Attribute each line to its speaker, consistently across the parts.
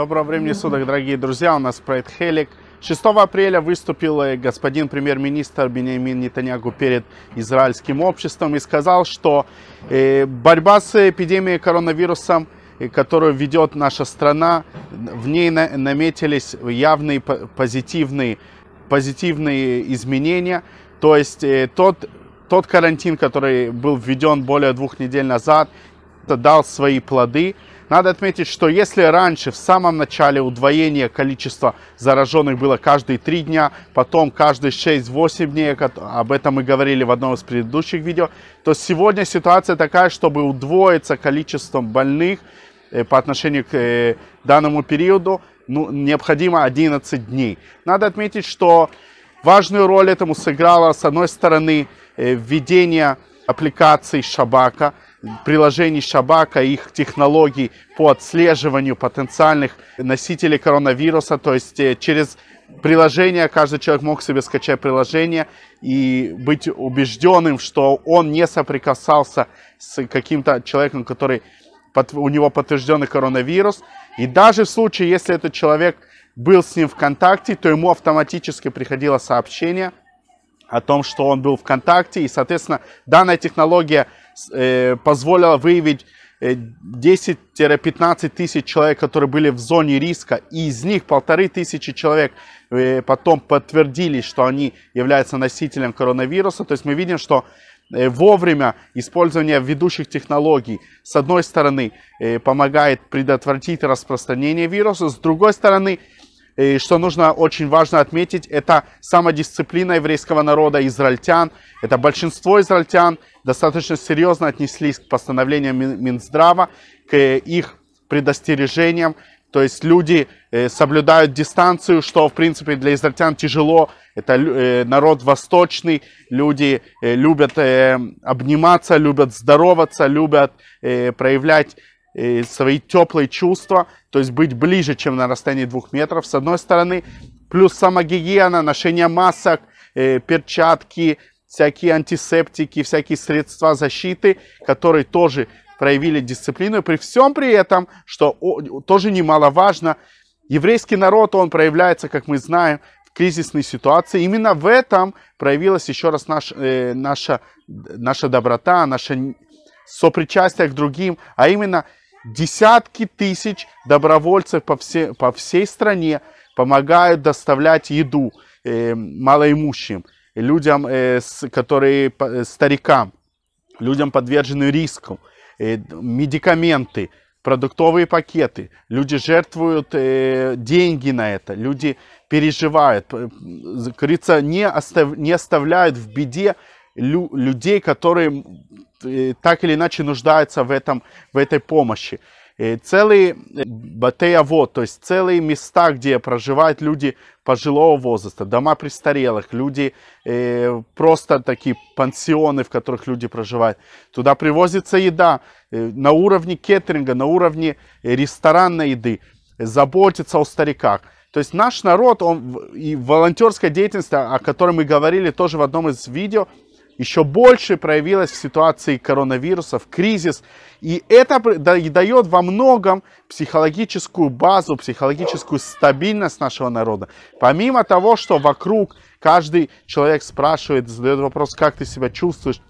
Speaker 1: Доброго времени суток, дорогие друзья. У нас проект «Хелик». 6 апреля выступил господин премьер-министр Бенемин Нетаньягу перед израильским обществом и сказал, что э, борьба с эпидемией коронавирусом, э, которую ведет наша страна, в ней наметились явные позитивные, позитивные изменения. То есть э, тот, тот карантин, который был введен более двух недель назад, дал свои плоды. Надо отметить, что если раньше в самом начале удвоение количества зараженных было каждые 3 дня, потом каждые 6-8 дней, об этом мы говорили в одном из предыдущих видео, то сегодня ситуация такая, чтобы удвоиться количеством больных э, по отношению к э, данному периоду, ну, необходимо 11 дней. Надо отметить, что важную роль этому сыграло, с одной стороны, э, введение аппликаций Шабака – приложений Шабака, их технологий по отслеживанию потенциальных носителей коронавируса. То есть э, через приложение, каждый человек мог себе скачать приложение и быть убежденным, что он не соприкасался с каким-то человеком, который у него подтвержденный коронавирус. И даже в случае, если этот человек был с ним в контакте, то ему автоматически приходило сообщение о том, что он был в контакте. И, соответственно, данная технология – Э, позволило выявить 10-15 э, тысяч человек, которые были в зоне риска, и из них полторы тысячи человек э, потом подтвердились, что они являются носителем коронавируса. То есть мы видим, что вовремя использование ведущих технологий, с одной стороны, помогает предотвратить распространение вируса, с другой стороны, и что нужно очень важно отметить, это самодисциплина еврейского народа израильтян. Это большинство израильтян достаточно серьезно отнеслись к постановлениям Минздрава, к их предостережениям. То есть люди э, соблюдают дистанцию, что, в принципе, для израильтян тяжело. Это э, народ восточный, люди э, любят обниматься, любят здороваться, любят проявлять свои теплые чувства, то есть быть ближе, чем на расстоянии двух метров, с одной стороны, плюс самогигиена, ношение масок, э, перчатки, всякие антисептики, всякие средства защиты, которые тоже проявили дисциплину. И при всем при этом, что тоже немаловажно, еврейский народ, он проявляется, как мы знаем, в кризисной ситуации. Именно в этом проявилась еще раз наш, э, наша, наша доброта, наше сопричастие к другим, а именно – десятки тысяч добровольцев по, все, по всей стране помогают доставлять еду э, малоимущим, людям, э, с, которые э, старикам, людям подвержены риску, э, медикаменты, продуктовые пакеты. Люди жертвуют э, деньги на это, люди переживают, говорится, не, остав, не оставляют в беде лю- людей, которые э, так или иначе нуждаются в, этом, в этой помощи. И э, целые э, батеяво, то есть целые места, где проживают люди пожилого возраста, дома престарелых, люди э, просто такие пансионы, в которых люди проживают. Туда привозится еда э, на уровне кеттеринга, на уровне ресторанной еды, заботиться о стариках. То есть наш народ, он и волонтерская деятельность, о которой мы говорили тоже в одном из видео, еще больше проявилась в ситуации коронавируса, в кризис. И это дает во многом психологическую базу, психологическую стабильность нашего народа. Помимо того, что вокруг каждый человек спрашивает, задает вопрос, как ты себя чувствуешь,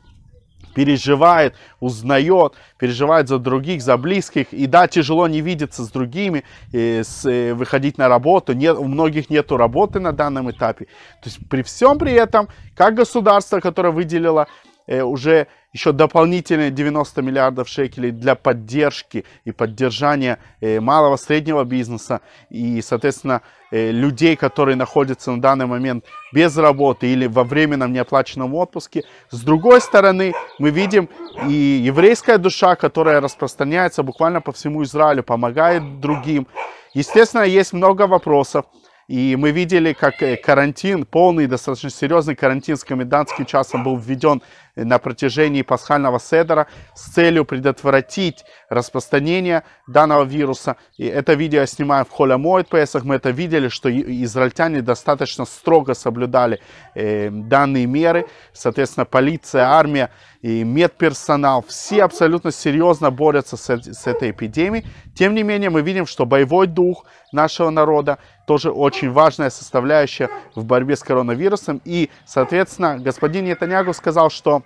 Speaker 1: переживает, узнает, переживает за других, за близких. И да, тяжело не видеться с другими, и э, с, и э, выходить на работу. Нет, у многих нет работы на данном этапе. То есть при всем при этом, как государство, которое выделило Э, уже еще дополнительные 90 миллиардов шекелей для поддержки и поддержания э, малого среднего бизнеса и, соответственно, э, людей, которые находятся на данный момент без работы или во временном неоплаченном отпуске. С другой стороны, мы видим и еврейская душа, которая распространяется буквально по всему Израилю, помогает другим. Естественно, есть много вопросов. И мы видели, как э, карантин, полный, достаточно серьезный карантин с комендантским часом был введен э, на протяжении пасхального седера с целью предотвратить распространения данного вируса. И это видео я снимаю в Холя Моет Песах. Мы это видели, что израильтяне достаточно строго соблюдали э, данные меры. Соответственно, полиция, армия и медперсонал, все абсолютно серьезно борются с, с этой эпидемией. Тем не менее, мы видим, что боевой дух нашего народа тоже очень важная составляющая в борьбе с коронавирусом. И, соответственно, господин Нетаньягу сказал, что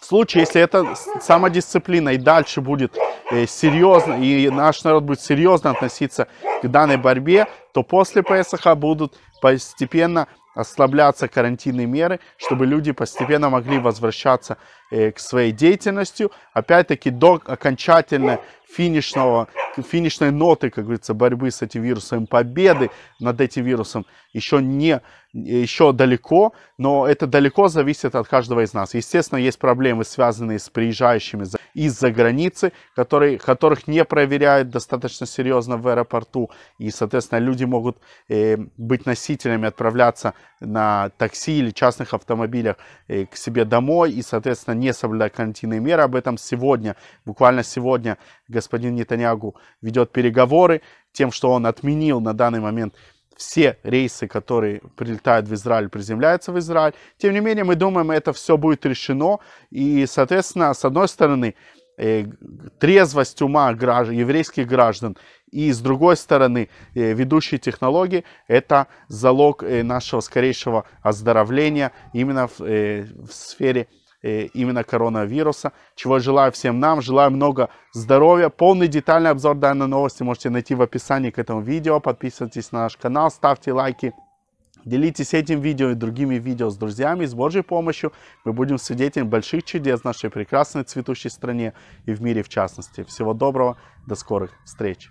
Speaker 1: в случае, если это самодисциплина и дальше будет э, серьезно, и наш народ будет серьезно относиться к данной борьбе, то после ПСХ будут постепенно ослабляться карантинные меры, чтобы люди постепенно могли возвращаться э, к своей деятельности. Опять-таки до окончательной финишного, финишной ноты, как говорится, борьбы с этим вирусом, победы над этим вирусом еще не еще далеко, но это далеко зависит от каждого из нас. Естественно, есть проблемы, связанные с приезжающими из-за границы, которые, которых не проверяют достаточно серьезно в аэропорту. И, соответственно, люди могут э, быть носителями, отправляться на такси или частных автомобилях э, к себе домой и, соответственно, не соблюдая карантинные меры. Об этом сегодня, буквально сегодня, господин Нетаньягу ведет переговоры тем, что он отменил на данный момент все рейсы, которые прилетают в Израиль, приземляются в Израиль. Тем не менее, мы думаем, это все будет решено. И, соответственно, с одной стороны, э, трезвость ума граждан, еврейских граждан и, с другой стороны, э, ведущие технологии – это залог э, нашего скорейшего оздоровления именно в, в сфере Э, именно коронавируса, чего желаю всем нам. Желаю много здоровья. Полный детальный обзор данной новости можете найти в описании к этому видео. Подписывайтесь на наш канал, ставьте лайки. Делитесь этим видео и другими видео с друзьями. С Божьей помощью мы будем свидетелями больших чудес в нашей прекрасной цветущей стране и в мире в частности. Всего доброго, до скорых встреч!